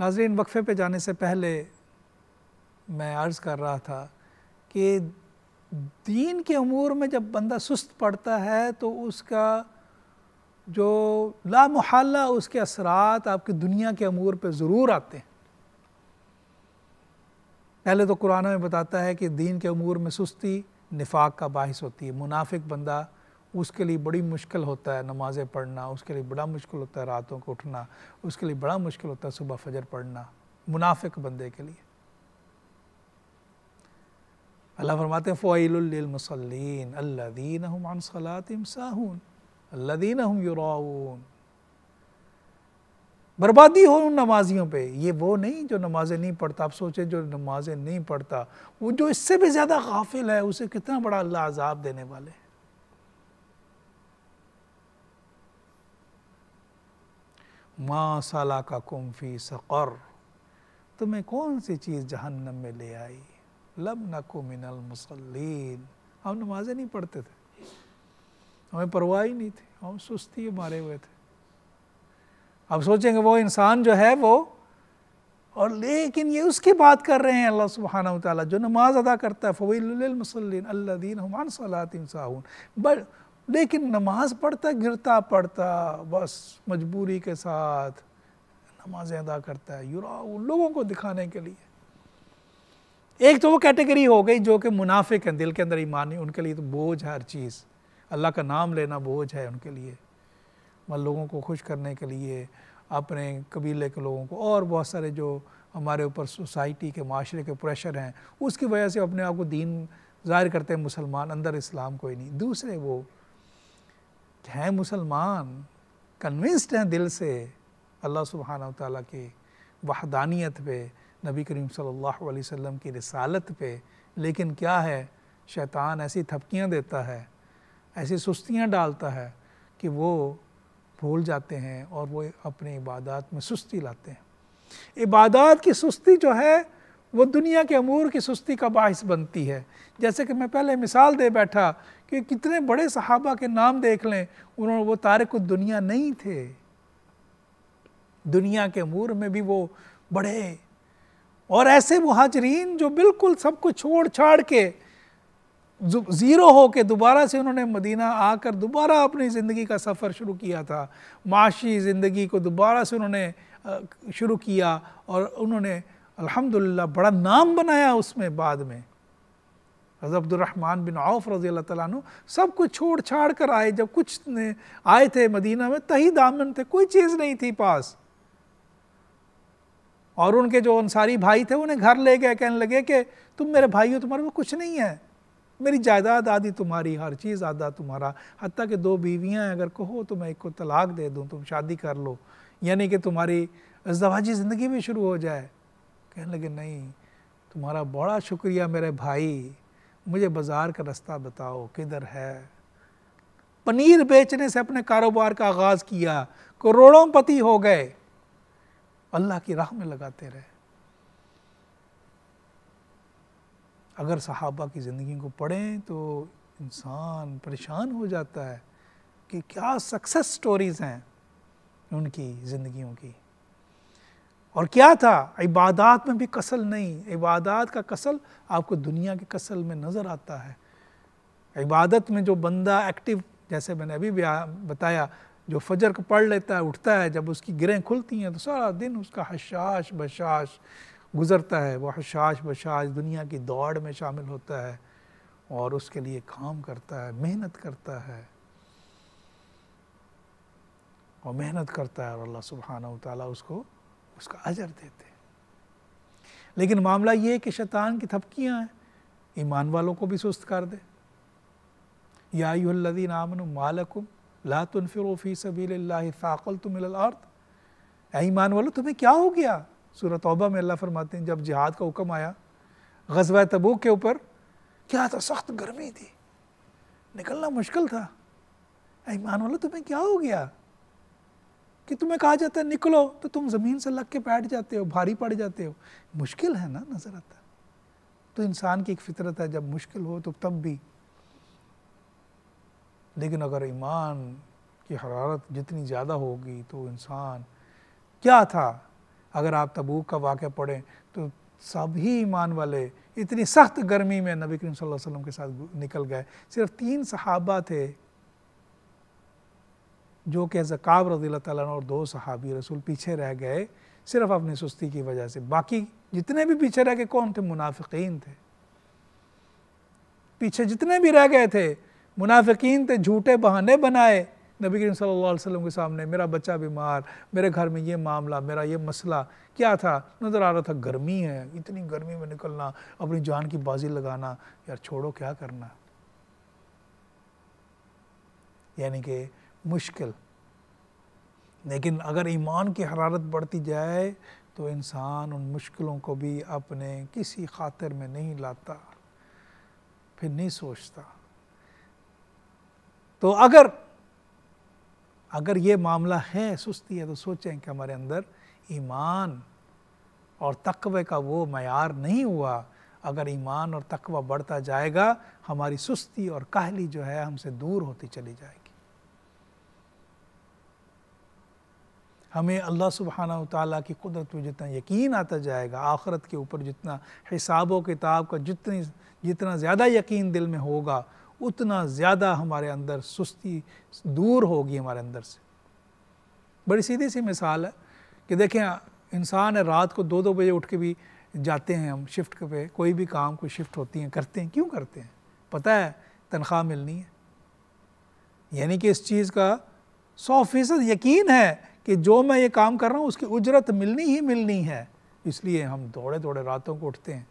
नाजरीन वक्फ़े पे जाने से पहले मैं अर्ज़ कर रहा था कि दीन के अमूर में जब बंदा सुस्त पड़ता है तो उसका जो लामहला उसके असरात आपकी दुनिया के अमूर पे ज़रूर आते हैं पहले तो कुरान में बताता है कि दीन के अमूर में सुस्ती निफाक का बाहिस होती है मुनाफिक बंदा उसके लिए बड़ी मुश्किल होता है नमाज़ें पढ़ना उसके लिए बड़ा मुश्किल होता है रातों को उठना उसके लिए बड़ा मुश्किल होता है सुबह फजर पढ़ना मुनाफिक बंदे के लिए अल्लाह फरमाते हैं फ़ोलमसलिन बर्बादी हो उन नमाजियों पे ये वो नहीं जो नमाज़ें नहीं पढ़ता आप सोचें जो नमाज़ें नहीं पढ़ता वो जो इससे भी ज़्यादा गाफिल है उसे कितना बड़ा अल्लाह अजाब देने वाले हैं माँ साला का कुम्फी सक़र तुम्हें कौन सी चीज़ जहन्नम में ले आई लब को मिनल मुसलिन हम नमाज़ें नहीं पढ़ते थे हमें परवाह ही नहीं थी हम सुस्ती मारे हुए थे अब सोचेंगे वो इंसान जो है वो और लेकिन ये उसकी बात कर रहे हैं अल्लाह सुबहाना जो नमाज़ अदा करता है फ़वील मुसलिन अल्लादीन हमान सलातिन साहून बड़ लेकिन नमाज पढ़ता गिरता पढ़ता बस मजबूरी के साथ नमाजें अदा करता है युरा उन लोगों को दिखाने के लिए एक तो वो कैटेगरी हो गई जो कि मुनाफिक हैं दिल के अंदर नहीं उनके लिए तो बोझ है हर चीज़ अल्लाह का नाम लेना बोझ है उनके लिए मतलब लोगों को खुश करने के लिए अपने कबीले के लोगों को और बहुत सारे जो हमारे ऊपर सोसाइटी के माशरे के प्रेशर हैं उसकी वजह से अपने आप को दीन जाहिर करते हैं मुसलमान अंदर इस्लाम कोई नहीं दूसरे वो हैं मुसलमान कन्विंस्ड हैं दिल से अल्लाह सुबहाना तला की वहदानियत पे नबी करीम सल्लल्लाहु अलैहि वसल्लम की रसालत पे लेकिन क्या है शैतान ऐसी थपकियाँ देता है ऐसी सुस्तियाँ डालता है कि वो भूल जाते हैं और वो अपने इबादत में सुस्ती लाते हैं इबादत की सुस्ती जो है वो दुनिया के अमूर की सुस्ती का बास बनती है जैसे कि मैं पहले मिसाल दे बैठा कि कितने बड़े सहाबा के नाम देख लें उन्होंने वो को दुनिया नहीं थे दुनिया के मूर में भी वो बड़े और ऐसे मुहाजरीन जो बिल्कुल सब कुछ छोड़ छाड़ के ज़ीरो हो के दोबारा से उन्होंने मदीना आकर दोबारा अपनी ज़िंदगी का सफ़र शुरू किया था माशी ज़िंदगी को दोबारा से उन्होंने शुरू किया और उन्होंने अल्हम्दुलिल्लाह बड़ा नाम बनाया उसमें बाद में हज़रतरहमान बिन औफ रज़ी अल्लाह तु सब कुछ छोड़ छाड़ कर आए जब कुछ आए थे मदीना में तही दामन थे कोई चीज़ नहीं थी पास और उनके जो अंसारी भाई थे उन्हें घर ले गए कहने लगे कि तुम मेरे भाई हो तुम्हारे वो कुछ नहीं है मेरी जायदाद आदि तुम्हारी हर चीज़ आधा तुम्हारा हती कि दो बीवियाँ हैं अगर कहो तो मैं एक को तलाक दे दूँ तुम शादी कर लो यानी कि तुम्हारी जवाजी ज़िंदगी भी शुरू हो जाए कहने लगे नहीं तुम्हारा बड़ा शुक्रिया मेरे भाई मुझे बाज़ार का रास्ता बताओ किधर है पनीर बेचने से अपने कारोबार का आगाज़ किया करोड़ों पति हो गए अल्लाह की राह में लगाते रहे अगर सहाबा की ज़िंदगी को पढ़ें तो इंसान परेशान हो जाता है कि क्या सक्सेस स्टोरीज़ हैं उनकी ज़िंदगियों की और क्या था इबादत में भी कसल नहीं इबादत का कसल आपको दुनिया के कसल में नज़र आता है इबादत में जो बंदा एक्टिव जैसे मैंने अभी भी बताया जो फजर को पढ़ लेता है उठता है जब उसकी गिरहें खुलती हैं तो सारा दिन उसका हशाश बशाश गुज़रता है वह हशाश बशाश दुनिया की दौड़ में शामिल होता है और उसके लिए काम करता है मेहनत करता है और मेहनत करता है और अल्लाह सुबहाना ताला उसको उसका अजर देते लेकिन मामला ये है कि शैतान की थपकियाँ हैं ईमान वालों को भी सुस्त कर दे यादीन आमन मालकुम ला तुनफ़िरफ़ी सबील तुम अर्थ ईमान वालों तुम्हें क्या हो गया सूरह तौबा में अल्लाह फरमाते हैं जब जिहाद का हुक्म आया गजवा तबूक के ऊपर क्या था सख्त गर्मी थी निकलना मुश्किल था ईमान वालों तुम्हें क्या हो गया कि तुम्हें कहा जाता है निकलो तो तुम ज़मीन से लग के बैठ जाते हो भारी पड़ जाते हो मुश्किल है ना नज़र आता है तो इंसान की एक फितरत है जब मुश्किल हो तो तब भी लेकिन अगर ईमान की हरारत जितनी ज़्यादा होगी तो इंसान क्या था अगर आप तबूक का वाक्य पढ़ें तो सभी ईमान वाले इतनी सख्त गर्मी में नबी करीम सल्लल्लाहु अलैहि वसल्लम के साथ निकल गए सिर्फ तीन सहाबा थे जो कि ज़काब रजील तैन और दो सहाबी रसूल पीछे रह गए सिर्फ अपनी सुस्ती की वजह से बाकी जितने भी पीछे रह गए कौन थे मुनाफिकीन थे पीछे जितने भी रह गए थे मुनाफिकीन थे झूठे बहाने बनाए नबी करीम सल्लल्लाहु अलैहि वसल्लम के सामने मेरा बच्चा बीमार मेरे घर में ये मामला मेरा ये मसला क्या था नज़र आ रहा था गर्मी है इतनी गर्मी में निकलना अपनी जान की बाजी लगाना यार छोड़ो क्या करना यानी कि मुश्किल लेकिन अगर ईमान की हरारत बढ़ती जाए तो इंसान उन मुश्किलों को भी अपने किसी खातिर में नहीं लाता फिर नहीं सोचता तो अगर अगर ये मामला है सुस्ती है तो सोचें कि हमारे अंदर ईमान और तकवे का वो मैार नहीं हुआ अगर ईमान और तकवा बढ़ता जाएगा हमारी सुस्ती और काहली जो है हमसे दूर होती चली जाएगी हमें अल्लाह सुबहाना ताल की कुदरत में जितना यकीन आता जाएगा आखरत के ऊपर जितना हिसाब किताब का जितनी जितना ज़्यादा यकीन दिल में होगा उतना ज़्यादा हमारे अंदर सुस्ती दूर होगी हमारे अंदर से बड़ी सीधी सी मिसाल है कि देखें इंसान है रात को दो दो बजे उठ के भी जाते हैं हम शिफ्ट पे कोई भी काम कोई शिफ्ट होती हैं करते हैं क्यों करते हैं पता है तनख्वाह मिलनी है यानी कि इस चीज़ का सौ फीसद यकीन है कि जो मैं ये काम कर रहा हूँ उसकी उजरत मिलनी ही मिलनी है इसलिए हम थोड़े थोड़े रातों को उठते हैं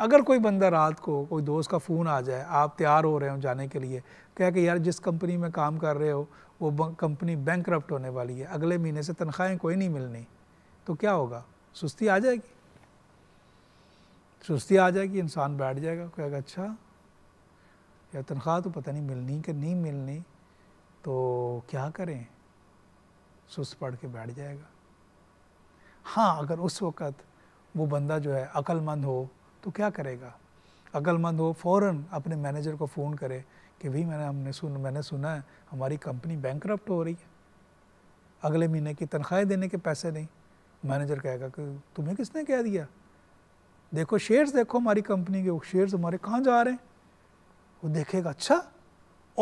अगर कोई बंदा रात को कोई दोस्त का फ़ोन आ जाए आप तैयार हो रहे हो जाने के लिए क्या कि यार जिस कंपनी में काम कर रहे हो वो कंपनी बैंक होने वाली है अगले महीने से तनख्वाहें कोई नहीं मिलनी तो क्या होगा सुस्ती आ जाएगी सुस्ती आ जाएगी इंसान बैठ जाएगा कहेगा अच्छा यार तनख्वाह तो पता नहीं मिलनी कि नहीं मिलनी तो क्या करें सुस्त पड़ के बैठ जाएगा हाँ अगर उस वक़्त वो बंदा जो है अक्लमंद हो तो क्या करेगा अक्लमंद हो फ़ौर अपने मैनेजर को फ़ोन करे कि भाई मैंने हमने सुन मैंने सुना है हमारी कंपनी बैंक हो रही है अगले महीने की तनख्वाह देने के पैसे नहीं मैनेजर कहेगा कि तुम्हें किसने कह दिया देखो शेयर्स देखो हमारी कंपनी के शेयर्स हमारे कहाँ जा रहे हैं वो देखेगा अच्छा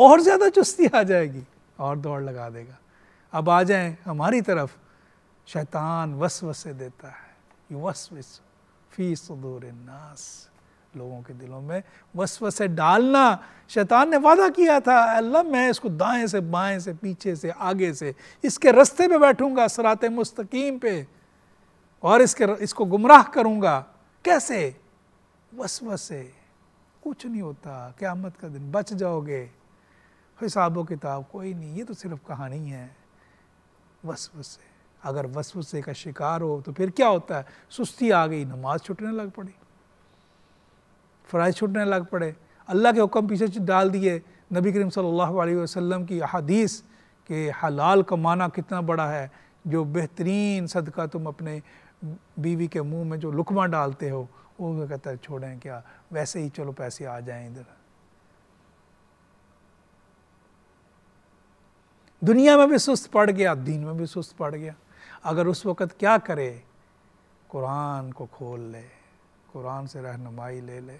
और ज़्यादा चुस्ती आ जाएगी और दौड़ लगा देगा अब आ जाएं हमारी तरफ शैतान वस वसे देता है यू वस वस फी सदूर नास लोगों के दिलों में वस वसे डालना शैतान ने वादा किया था अल्लाह मैं इसको दाएं से बाएं से पीछे से आगे से इसके रास्ते पे बैठूंगा सरात मुस्तकीम पे और इसके इसको गुमराह करूंगा कैसे वस वसे कुछ नहीं होता क्या का दिन बच जाओगे हिसाबो किताब कोई नहीं ये तो सिर्फ कहानी है वसवसे अगर वसवसे का शिकार हो तो फिर क्या होता है सुस्ती आ गई नमाज छूटने लग पड़ी फ़राइज छूटने लग पड़े अल्लाह के हुक्म पीछे डाल दिए नबी करीम सल्लल्लाहु अलैहि वसल्लम की अदीस के हलाल कमाना कितना बड़ा है जो बेहतरीन सदका तुम अपने बीवी के मुंह में जो लुकमा डालते हो वो कहता है छोड़ें क्या वैसे ही चलो पैसे आ जाएं इधर दुनिया में भी सुस्त पड़ गया दीन में भी सुस्त पड़ गया अगर उस वक़्त क्या करे कुरान को खोल ले कुरान से रहनुमाई ले ले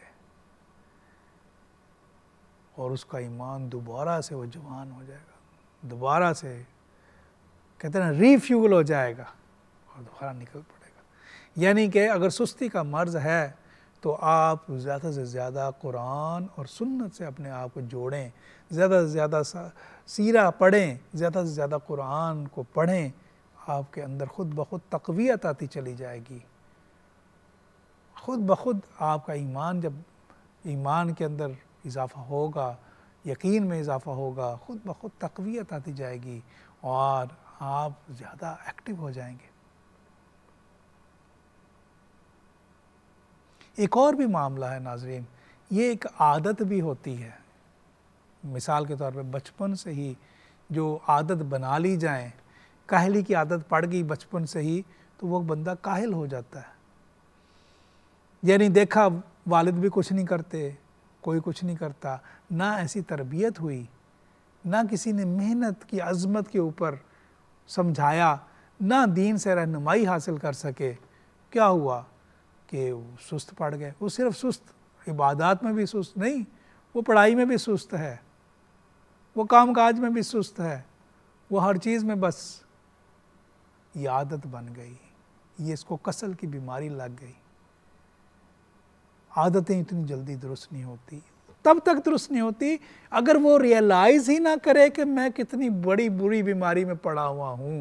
और उसका ईमान दोबारा से वो जवान हो जाएगा दोबारा से कहते हैं रीफ्यूल हो जाएगा और दोबारा निकल पड़ेगा यानी कि अगर सुस्ती का मर्ज़ है तो आप ज़्यादा से ज़्यादा कुरान और सुन्नत से अपने आप को जोड़ें ज़्यादा से ज़्यादा सीरा पढ़ें ज़्यादा से ज़्यादा कुरान को पढ़ें आपके अंदर ख़ुद ब खुद तकवीत आती चली जाएगी ख़ुद ब खुद आपका ईमान जब ईमान के अंदर इजाफ़ा होगा यकीन में इजाफ़ा होगा ख़ुद ब खुद तकवीत आती जाएगी और आप ज़्यादा एक्टिव हो जाएंगे एक और भी मामला है नाजरीन ये एक आदत भी होती है मिसाल के तौर पे बचपन से ही जो आदत बना ली जाए काहली की आदत पड़ गई बचपन से ही तो वो बंदा काहिल हो जाता है यानी देखा वालिद भी कुछ नहीं करते कोई कुछ नहीं करता ना ऐसी तरबियत हुई ना किसी ने मेहनत की अजमत के ऊपर समझाया ना दीन से रहनुमाई हासिल कर सके क्या हुआ कि सुस्त पड़ गए वो सिर्फ सुस्त इबादत में भी सुस्त नहीं वो पढ़ाई में भी सुस्त है वो काम काज में भी सुस्त है वो हर चीज़ में बस ये आदत बन गई ये इसको कसल की बीमारी लग गई आदतें इतनी जल्दी दुरुस्त नहीं होती तब तक दुरुस्त नहीं होती अगर वो रियलाइज़ ही ना करे कि मैं कितनी बड़ी बुरी बीमारी में पड़ा हुआ हूँ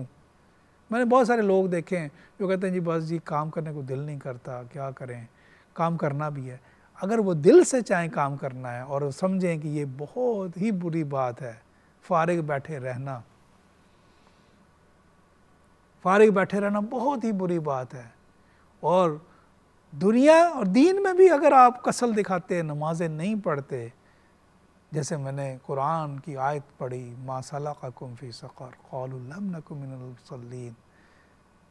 मैंने बहुत सारे लोग देखे हैं जो कहते हैं जी बस जी काम करने को दिल नहीं करता क्या करें काम करना भी है अगर वो दिल से चाहें काम करना है और समझें कि ये बहुत ही बुरी बात है फारिग बैठे रहना फारिग बैठे रहना बहुत ही बुरी बात है और दुनिया और दीन में भी अगर आप कसल दिखाते नमाजें नहीं पढ़ते जैसे मैंने कुरान की आयत पढ़ी सला का कुम्फी सकर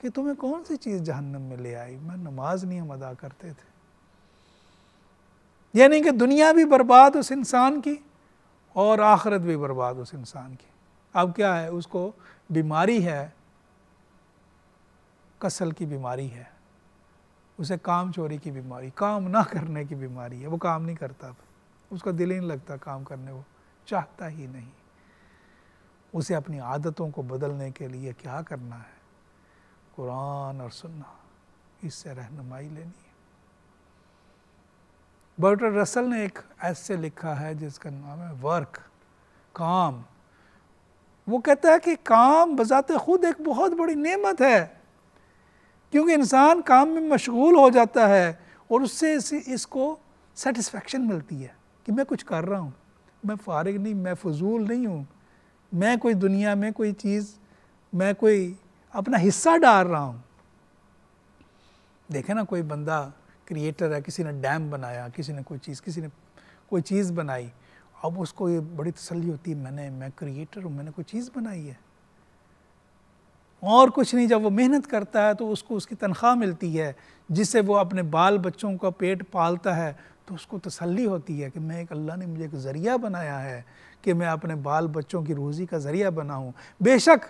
कि तुम्हें कौन सी चीज़ जहन्नम में ले आई मैं नमाज नहीं हम अदा करते थे यानी कि दुनिया भी बर्बाद उस इंसान की और आखरत भी बर्बाद उस इंसान की अब क्या है उसको बीमारी है कसल की बीमारी है उसे काम चोरी की बीमारी काम ना करने की बीमारी है वो काम नहीं करता अब उसका दिल ही नहीं लगता काम करने को चाहता ही नहीं उसे अपनी आदतों को बदलने के लिए क्या करना है कुरान और सुन्ना इससे रहनुमाई लेनी है बर्टर रसल ने एक ऐसे लिखा है जिसका नाम है वर्क काम वो कहता है कि काम बजात खुद एक बहुत बड़ी नेमत है क्योंकि इंसान काम में मशगूल हो जाता है और उससे इसको सेटिस्फेक्शन मिलती है कि मैं कुछ कर रहा हूँ मैं फारग नहीं मैं फजूल नहीं हूँ मैं कोई दुनिया में कोई चीज़ मैं कोई अपना हिस्सा डाल रहा हूँ देखे ना कोई बंदा क्रिएटर है किसी ने डैम बनाया किसी ने कोई चीज़ किसी ने कोई चीज़ बनाई अब उसको ये बड़ी तसली होती है मैंने मैं क्रिएटर हूँ मैंने कोई चीज़ बनाई है और कुछ नहीं जब वो मेहनत करता है तो उसको उसकी तनख्वाह मिलती है जिससे वो अपने बाल बच्चों का पेट पालता है तो उसको तसल्ली होती है कि मैं एक अल्लाह ने मुझे एक ज़रिया बनाया है कि मैं अपने बाल बच्चों की रोज़ी का ज़रिया बनाऊँ बेशक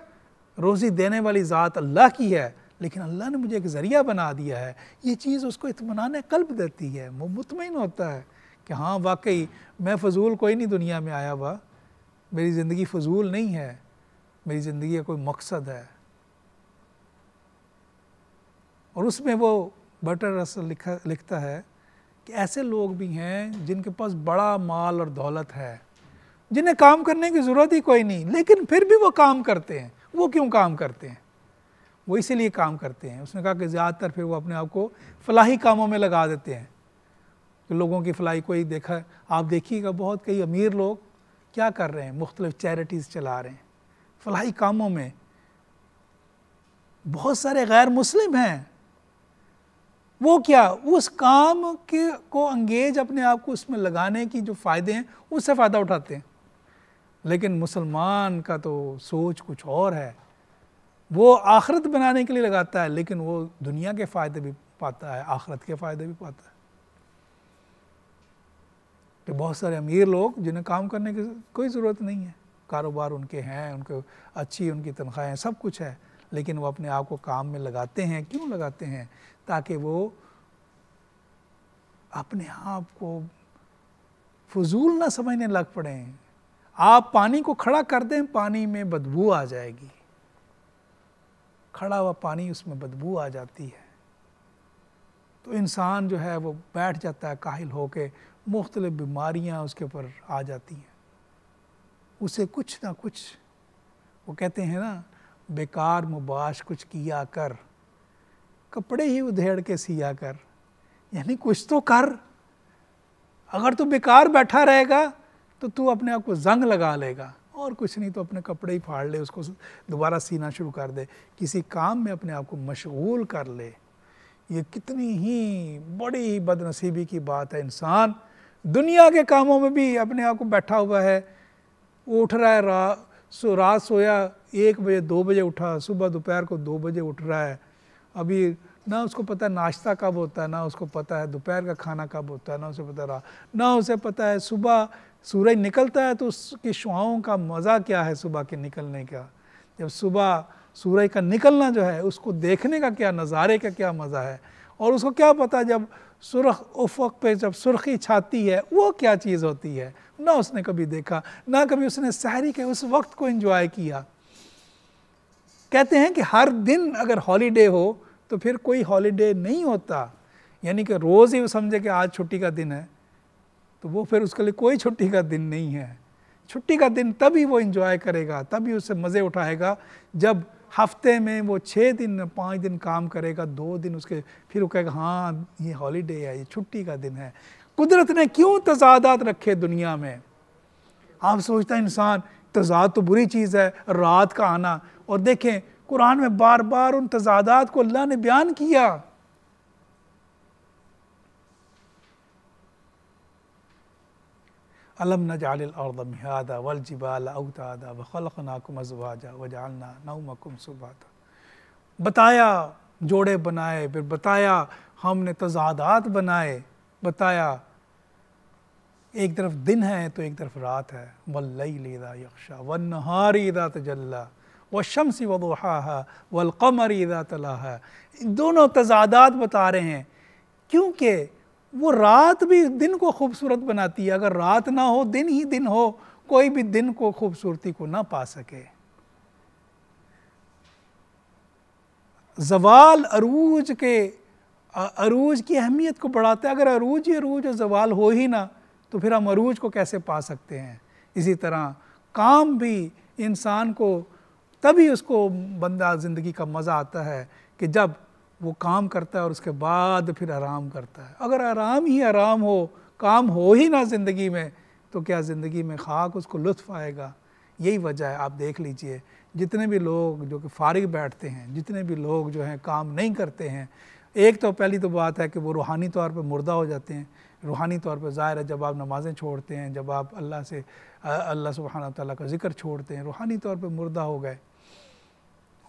रोज़ी देने वाली ज़ात अल्लाह की है लेकिन अल्लाह ने मुझे एक ज़रिया बना दिया है ये चीज़ उसको इतमान कल्ब देती है वो मुतमिन होता है कि हाँ वाकई मैं फजूल कोई नहीं दुनिया में आया हुआ मेरी ज़िंदगी फजूल नहीं है मेरी ज़िंदगी का कोई मकसद है और उसमें वो बटर रसल लिखा लिखता है कि ऐसे लोग भी हैं जिनके पास बड़ा माल और दौलत है जिन्हें काम करने की ज़रूरत ही कोई नहीं लेकिन फिर भी वो काम करते हैं वो क्यों काम करते हैं वो इसीलिए काम करते हैं उसने कहा कि ज़्यादातर फिर वो अपने आप को फलाही कामों में लगा देते हैं तो लोगों की फलाही कोई देखा आप देखिएगा बहुत कई अमीर लोग क्या कर रहे हैं मुख्तलिफ चैरिटीज़ चला रहे हैं फलाही कामों में बहुत सारे गैर मुस्लिम हैं वो क्या उस काम के को अंगेज अपने आप को उसमें लगाने की जो फ़ायदे हैं उससे फ़ायदा उठाते हैं लेकिन मुसलमान का तो सोच कुछ और है वो आखरत बनाने के लिए लगाता है लेकिन वो दुनिया के फ़ायदे भी पाता है आखरत के फ़ायदे भी पाता है तो बहुत सारे अमीर लोग जिन्हें काम करने की कोई ज़रूरत नहीं है कारोबार उनके हैं उनके अच्छी उनकी तनख्वाहें सब कुछ है लेकिन वो अपने आप को काम में लगाते हैं क्यों लगाते हैं ताकि वो अपने आप को फजूल ना समझने लग पड़े आप पानी को खड़ा कर दें पानी में बदबू आ जाएगी खड़ा हुआ पानी उसमें बदबू आ जाती है तो इंसान जो है वो बैठ जाता है काहिल होके मुख्तल बीमारियाँ उसके ऊपर आ जाती हैं उसे कुछ ना कुछ वो कहते हैं ना बेकार मुबाश कुछ किया कर कपड़े ही उधेड़ के सिया कर यानी कुछ तो कर अगर तू बेकार बैठा रहेगा तो तू अपने आप को जंग लगा लेगा और कुछ नहीं तो अपने कपड़े ही फाड़ ले उसको दोबारा सीना शुरू कर दे किसी काम में अपने आप को मशगूल कर ले ये कितनी ही बड़ी ही बदनसीबी की बात है इंसान दुनिया के कामों में भी अपने आप को बैठा हुआ है उठ रहा है रा, सो रात सोया एक बजे दो बजे उठा सुबह दोपहर को दो बजे उठ रहा है अभी ना उसको पता है नाश्ता कब होता है ना उसको पता है दोपहर का खाना कब होता है ना उसे पता रहा ना उसे पता है सुबह सूरज निकलता है तो उसकी शुआओं का मज़ा क्या है सुबह के निकलने का जब सुबह सूरज का निकलना जो है उसको देखने का क्या नज़ारे का क्या मज़ा है और उसको क्या पता जब सुरख उफक पे जब सुर्खी छाती है वो क्या चीज़ होती है ना उसने कभी देखा ना कभी उसने शहरी के उस वक्त को इन्जॉय किया कहते हैं कि हर दिन अगर हॉलीडे हो तो फिर कोई हॉलीडे नहीं होता यानी कि रोज़ ही वो समझे कि आज छुट्टी का दिन है तो वो फिर उसके लिए कोई छुट्टी का दिन नहीं है छुट्टी का दिन तभी वो इन्जॉय करेगा तभी उससे मज़े उठाएगा जब हफ्ते में वो छः दिन पाँच दिन काम करेगा दो दिन उसके फिर वो कहेगा हाँ ये हॉलीडे है ये छुट्टी का दिन है कुदरत ने क्यों तजादात रखे दुनिया में आप सोचता इंसान तजाद तो बुरी चीज़ है रात का आना और देखें कुरान में बार बार उन तजादात को अल्लाह ने बयान किया अलम नजालदा वल जिबाल अवतादा वखलक नाकुम अजवाजा वजालना नऊमकुम सुबाता बताया जोड़े बनाए फिर बताया हमने तजादात बनाए बताया एक तरफ दिन है तो एक तरफ रात है वल्लदा यक्षा व नहारीदा तजल्ला व शमसी कमर वलकमरीदा तला दोनों तजादात बता रहे हैं क्योंकि वो रात भी दिन को खूबसूरत बनाती है अगर रात ना हो दिन ही दिन हो कोई भी दिन को खूबसूरती को ना पा सके जवाल अरूज के अरूज की अहमियत को बढ़ाता है अगर अरूज ही अरूज और जवाल हो ही ना तो फिर हम अरूज को कैसे पा सकते हैं इसी तरह काम भी इंसान को तभी उसको बंदा ज़िंदगी का मज़ा आता है कि जब वो काम करता है और उसके बाद फिर आराम करता है अगर आराम ही आराम हो काम हो ही ना ज़िंदगी में तो क्या ज़िंदगी में खाक उसको लुत्फ आएगा यही वजह है आप देख लीजिए जितने भी लोग जो कि फारिग बैठते हैं जितने भी लोग जो हैं काम नहीं करते हैं एक तो पहली तो बात है कि वो रूहानी तौर पर मुर्दा हो जाते हैं रूहानी तौर पर ज़ाहिर है जब आप नमाज़ें छोड़ते हैं जब आप अल्लाह से अल्लाह सुबहाना तौला का जिक्र छोड़ते हैं रूहानी तौर पर मुर्दा हो गए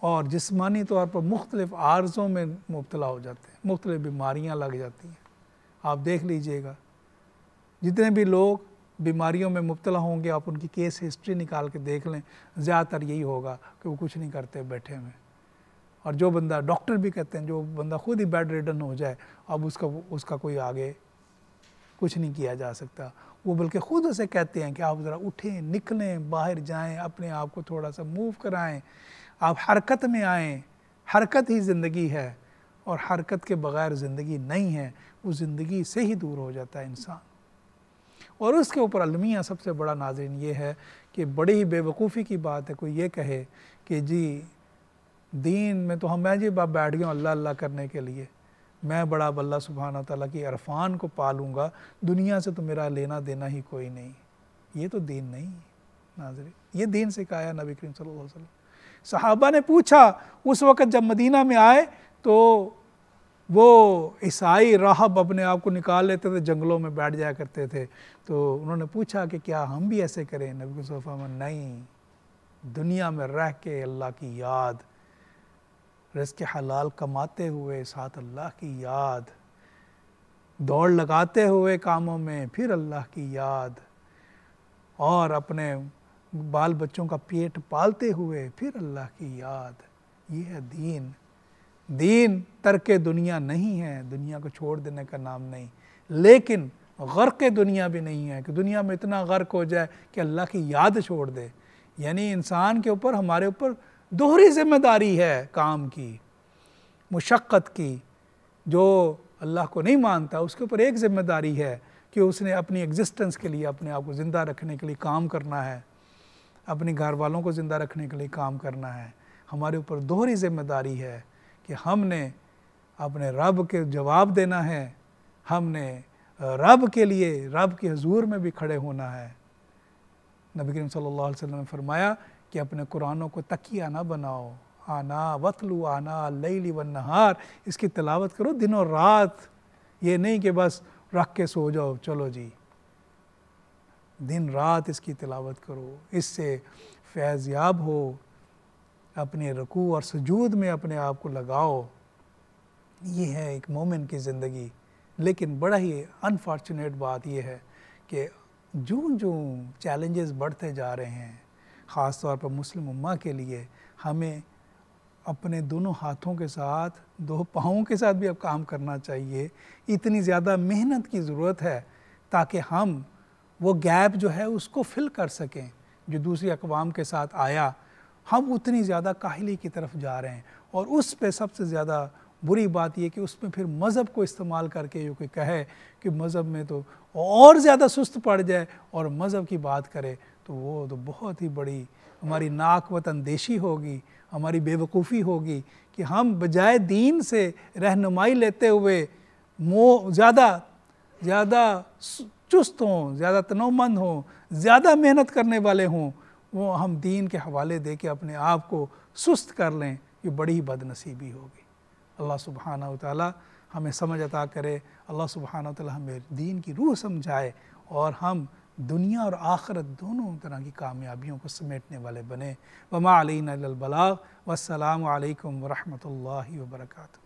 और जिसमानी तौर पर मुख्तलिफ आर्ज़ों में मुबतला हो जाते हैं मुख्तलिफ बीमारियाँ लग जाती हैं आप देख लीजिएगा जितने भी लोग बीमारियों में मुबतला होंगे आप उनकी केस हिस्ट्री निकाल के देख लें ज़्यादातर यही होगा कि वो कुछ नहीं करते बैठे हुए और जो बंदा डॉक्टर भी कहते हैं जो बंदा खुद ही बेड रिडन हो जाए अब उसका उसका कोई आगे कुछ नहीं किया जा सकता वो बल्कि खुद उसे कहते हैं कि आप ज़रा उठें निकलें बाहर जाएं अपने आप को थोड़ा सा मूव कराएं आप हरकत में आएँ हरकत ही ज़िंदगी है और हरकत के बगैर ज़िंदगी नहीं है वो ज़िंदगी से ही दूर हो जाता है इंसान और उसके ऊपर अलमिया सबसे बड़ा नाजरन ये है कि बड़ी ही बेवकूफ़ी की बात है कोई ये कहे कि जी दीन में तो हम जी बाप बैठ गए अल्लाह अल्लाह करने के लिए मैं बड़ा बल्ला सुबहाना तला की अरफान को पालूँगा दुनिया से तो मेरा लेना देना ही कोई नहीं ये तो दीन नहीं नाजरे ये दीन सिखाया नबी करीम सल वसलम सहाबा ने पूछा उस वक़्त जब मदीना में आए तो वो ईसाई राहब अपने आप को निकाल लेते थे जंगलों में बैठ जाया करते थे तो उन्होंने पूछा कि क्या हम भी ऐसे करें नबी में नहीं दुनिया में रह के अल्लाह की याद रिस्क हलाल कमाते हुए साथ अल्लाह की याद दौड़ लगाते हुए कामों में फिर अल्लाह की याद और अपने बाल बच्चों का पेट पालते हुए फिर अल्लाह की याद ये है दीन दीन तर्क दुनिया नहीं है दुनिया को छोड़ देने का नाम नहीं लेकिन गर्क दुनिया भी नहीं है कि दुनिया में इतना गर्क हो जाए कि अल्लाह की याद छोड़ दे यानी इंसान के ऊपर हमारे ऊपर दोहरी जिम्मेदारी है काम की मुशक्क़त की जो अल्लाह को नहीं मानता उसके ऊपर एक जिम्मेदारी है कि उसने अपनी एग्जिस्टेंस के लिए अपने आप को ज़िंदा रखने के लिए काम करना है अपने घर वालों को ज़िंदा रखने के लिए काम करना है हमारे ऊपर दोहरी जिम्मेदारी है कि हमने अपने रब के जवाब देना है हमने रब के लिए रब के हजूर में भी खड़े होना है नबी करीम सल्लल्लाहु अलैहि वसल्लम ने फरमाया कि अपने कुरानों को तकिया ना बनाओ आना वतलू आना लैली व नहार इसकी तलावत करो दिनों रात ये नहीं कि बस रख के सो जाओ चलो जी दिन रात इसकी तिलावत करो इससे फैज़याब हो अपने रकू और सजूद में अपने आप को लगाओ ये है एक मोमिन की ज़िंदगी लेकिन बड़ा ही अनफॉर्चुनेट बात यह है कि जो जो चैलेंजेस बढ़ते जा रहे हैं ख़ास तौर पर मुस्लिम उम्मा के लिए हमें अपने दोनों हाथों के साथ दो पाँवों के साथ भी अब काम करना चाहिए इतनी ज़्यादा मेहनत की ज़रूरत है ताकि हम वो गैप जो है उसको फिल कर सकें जो दूसरी अकवाम के साथ आया हम उतनी ज़्यादा काहली की तरफ जा रहे हैं और उस पर सबसे ज़्यादा बुरी बात यह कि उसमें फिर मज़हब को इस्तेमाल करके जो कोई कहे कि मज़हब में तो और ज़्यादा सुस्त पड़ जाए और मज़हब की बात करे तो वो तो बहुत ही बड़ी हमारी नाक वतनदेशी होगी हमारी बेवकूफ़ी होगी कि हम बजाय दीन से रहनुमाई लेते हुए मो ज़्यादा ज़्यादा चुस्त हों ज़्यादा तनोमंद हों ज़्यादा मेहनत करने वाले हों वो हम दीन के हवाले दे के अपने आप को सुस्त कर लें ये बड़ी ही बदनसीबी होगी अल्लाह सुबहाना ताली हमें समझ अता करे अल्लाह सुबहाना ताली हमें दीन की रूह समझाए और हम दुनिया और आखरत दोनों तरह की कामयाबियों को समेटने वाले बने वमा अलीन अलबलाग वसलम वरहमल वर्का